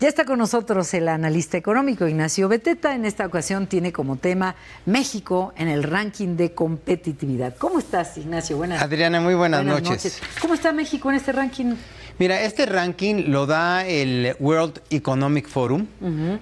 Ya está con nosotros el analista económico Ignacio Beteta. En esta ocasión tiene como tema México en el ranking de competitividad. ¿Cómo estás, Ignacio? Buenas Adriana, muy buenas, noches. ¿Cómo está México en este ranking? Mira, este ranking lo da el World Economic Forum,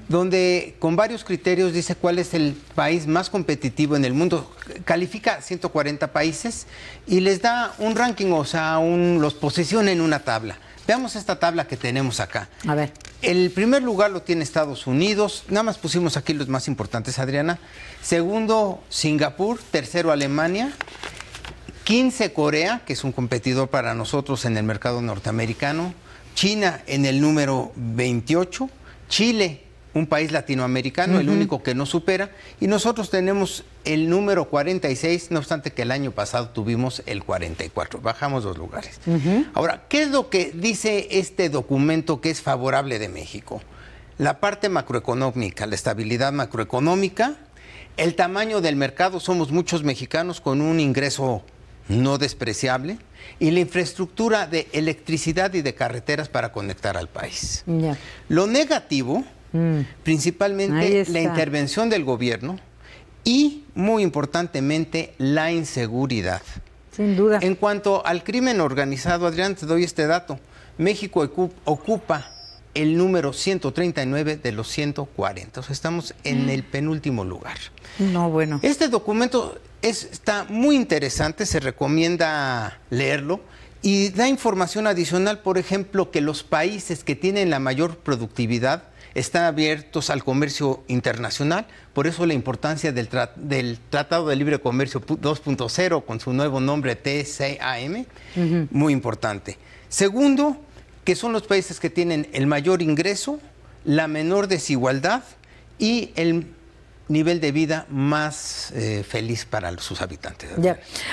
donde con varios criterios dice cuál es el país más competitivo en el mundo. Califica 140 países y les da un ranking, o sea, los posiciona en una tabla. Veamos esta tabla que tenemos acá. A ver. El primer lugar lo tiene Estados Unidos, nada más pusimos aquí los más importantes, Adriana. Segundo, Singapur, tercero, Alemania, 15 Corea, que es un competidor para nosotros en el mercado norteamericano, China en el número 28, Chile un país latinoamericano, el único que no supera, y nosotros tenemos el número 46, no obstante que el año pasado tuvimos el 44, bajamos dos lugares. Ahora, ¿qué es lo que dice este documento que es favorable de México? La parte macroeconómica, la estabilidad macroeconómica, el tamaño del mercado, somos muchos mexicanos con un ingreso no despreciable, y la infraestructura de electricidad y de carreteras para conectar al país. Lo negativo Mm. Principalmente la intervención del gobierno y, muy importantemente, la inseguridad. Sin duda. En cuanto al crimen organizado, Adrián, te doy este dato. México ocupa el número 139 de los 140. estamos en mm. el penúltimo lugar. No, bueno. Este documento está muy interesante, se recomienda leerlo y da información adicional, por ejemplo, que los países que tienen la mayor productividad están abiertos al comercio internacional, por eso la importancia del, Tratado de Libre Comercio 2.0 con su nuevo nombre TCAM, muy importante. Segundo, que son los países que tienen el mayor ingreso, la menor desigualdad y el nivel de vida más eh, feliz para sus habitantes.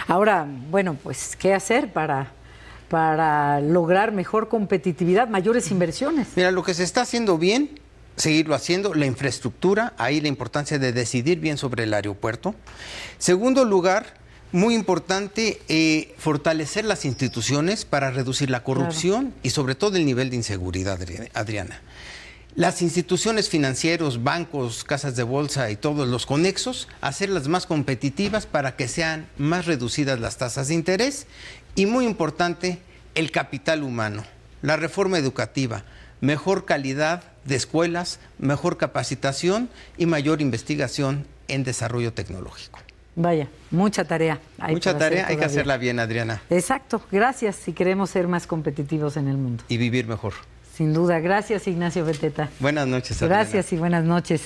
Ahora, bueno, pues, ¿qué hacer para, para lograr mejor competitividad, mayores inversiones? Mira, lo que se está haciendo bien seguirlo haciendo, la infraestructura, ahí la importancia de decidir bien sobre el aeropuerto. Segundo lugar, muy importante eh, fortalecer las instituciones para reducir la corrupción y sobre todo el nivel de inseguridad, Adriana. Las instituciones financieras, bancos, casas de bolsa y todos los conexos, hacerlas más competitivas para que sean más reducidas las tasas de interés y muy importante, el capital humano, la reforma educativa mejor calidad de escuelas, mejor capacitación y mayor investigación en desarrollo tecnológico. Vaya, mucha tarea. Hay mucha tarea, hay que hacerla bien, Adriana. Exacto, gracias si queremos ser más competitivos en el mundo. Y vivir mejor. Sin duda, gracias Ignacio Beteta. Buenas noches, Adriana. Gracias y buenas noches.